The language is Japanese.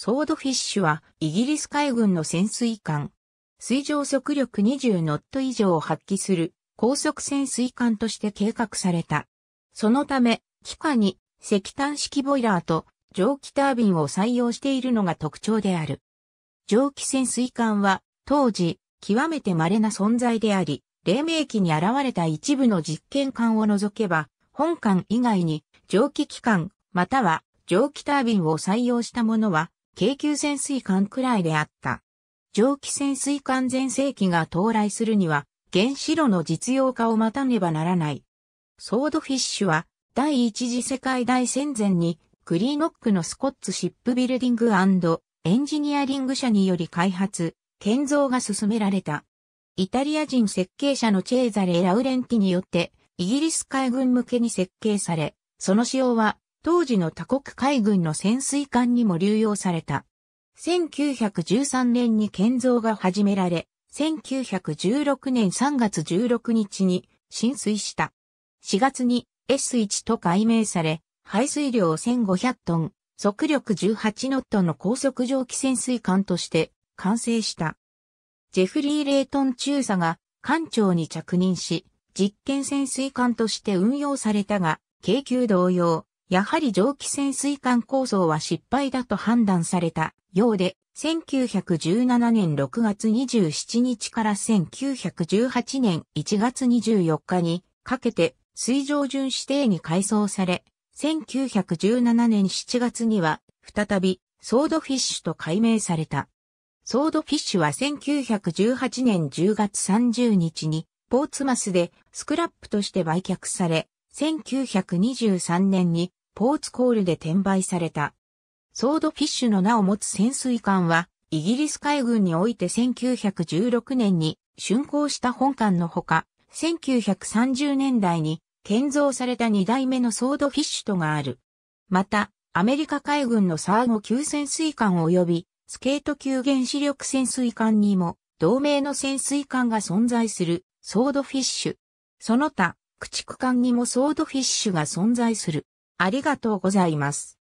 ソードフィッシュはイギリス海軍の潜水艦。水上速力20ノット以上を発揮する高速潜水艦として計画された。そのため、機下に石炭式ボイラーと蒸気タービンを採用しているのが特徴である。蒸気潜水艦は当時極めて稀な存在であり、黎明期に現れた一部の実験艦を除けば、本艦以外に蒸気機関または蒸気タービンを採用したものは京急潜水艦くらいであった。蒸気潜水艦全盛期が到来するには、原子炉の実用化を待たねばならない。ソードフィッシュは、第一次世界大戦前に、クリーノックのスコッツシップビルディングエンジニアリング社により開発、建造が進められた。イタリア人設計者のチェーザレ・ラウレンティによって、イギリス海軍向けに設計され、その仕様は当時の他国海軍の潜水艦にも流用された。1913年に建造が始められ、1916年3月16日に浸水した。4月に S1 と改名され、排水量1500トン、速力18ノットの高速蒸気潜水艦として完成した。ジェフリー・レイトン中佐が艦長に着任し、実験潜水艦として運用されたが、京急同様、やはり蒸気潜水艦構想は失敗だと判断されたようで、1917年6月27日から1918年1月24日にかけて水上巡指定に改装され、1917年7月には再びソードフィッシュと改名された。ソードフィッシュは1918年10月30日にポーツマスでスクラップとして売却され、1923年にポーツコールで転売された。ソードフィッシュの名を持つ潜水艦は、イギリス海軍において1916年に竣工した本艦のほか、1930年代に建造された2代目のソードフィッシュとがある。また、アメリカ海軍のサーゴ級潜水艦及びスケート級原子力潜水艦にも同盟の潜水艦が存在するソードフィッシュ。その他、駆逐艦にもソードフィッシュが存在する。ありがとうございます。